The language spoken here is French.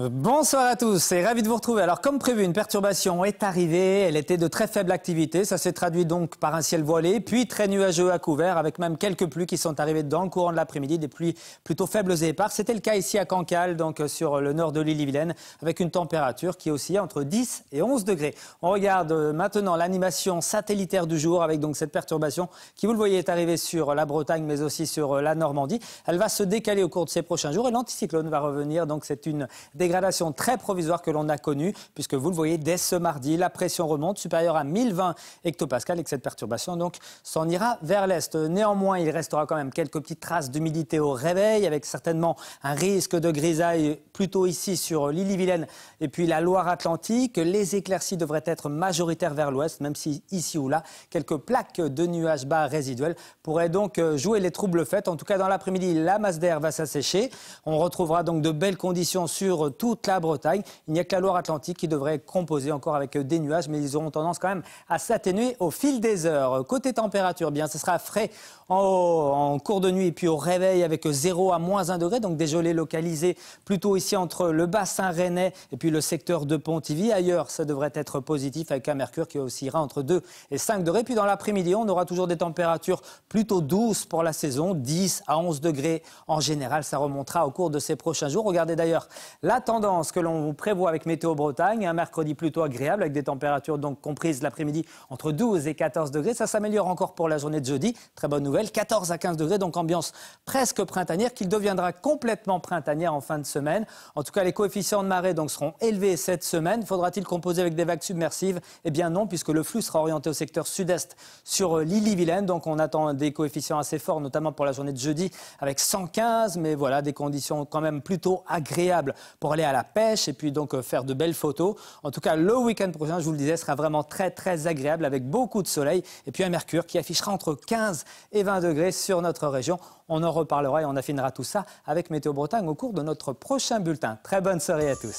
Bonsoir à tous et ravi de vous retrouver. Alors comme prévu, une perturbation est arrivée. Elle était de très faible activité. Ça s'est traduit donc par un ciel voilé, puis très nuageux à couvert, avec même quelques pluies qui sont arrivées dans le courant de l'après-midi, des pluies plutôt faibles et épars. C'était le cas ici à Cancale, donc euh, sur le nord de l'île-et-Vilaine, avec une température qui est aussi entre 10 et 11 degrés. On regarde euh, maintenant l'animation satellitaire du jour avec donc cette perturbation qui, vous le voyez, est arrivée sur la Bretagne, mais aussi sur euh, la Normandie. Elle va se décaler au cours de ces prochains jours et l'anticyclone va revenir. Donc c'est une des dégradation très provisoire que l'on a connue, puisque vous le voyez, dès ce mardi, la pression remonte supérieure à 1020 hectopascales et que cette perturbation donc s'en ira vers l'est. Néanmoins, il restera quand même quelques petites traces d'humidité au réveil, avec certainement un risque de grisaille plutôt ici sur l'île-et-Vilaine et puis la Loire-Atlantique. Les éclaircies devraient être majoritaires vers l'ouest, même si ici ou là, quelques plaques de nuages bas résiduels pourraient donc euh, jouer les troubles faits. En tout cas, dans l'après-midi, la masse d'air va s'assécher. On retrouvera donc de belles conditions sur toute la Bretagne. Il n'y a que la Loire-Atlantique qui devrait composer encore avec euh, des nuages, mais ils auront tendance quand même à s'atténuer au fil des heures. Côté température, bien, ce sera frais en, en cours de nuit et puis au réveil avec 0 à moins 1 degré, donc des gelées localisées plutôt ici entre le bassin rennais et puis le secteur de Pontivy. Ailleurs, ça devrait être positif avec un mercure qui oscillera entre 2 et 5 degrés. Puis dans l'après-midi, on aura toujours des températures plutôt douces pour la saison, 10 à 11 degrés en général. Ça remontera au cours de ces prochains jours. Regardez d'ailleurs la la tendance que l'on vous prévoit avec Météo Bretagne, un mercredi plutôt agréable avec des températures donc comprises l'après-midi entre 12 et 14 degrés. Ça s'améliore encore pour la journée de jeudi. Très bonne nouvelle, 14 à 15 degrés, donc ambiance presque printanière qu'il deviendra complètement printanière en fin de semaine. En tout cas, les coefficients de marée donc seront élevés cette semaine. Faudra-t-il composer avec des vagues submersives Eh bien non, puisque le flux sera orienté au secteur sud-est sur euh, l'île-et-Vilaine. Donc on attend des coefficients assez forts, notamment pour la journée de jeudi avec 115, mais voilà, des conditions quand même plutôt agréables. Pour pour aller à la pêche et puis donc euh, faire de belles photos. En tout cas, le week-end prochain, je vous le disais, sera vraiment très très agréable avec beaucoup de soleil et puis un mercure qui affichera entre 15 et 20 degrés sur notre région. On en reparlera et on affinera tout ça avec Météo Bretagne au cours de notre prochain bulletin. Très bonne soirée à tous.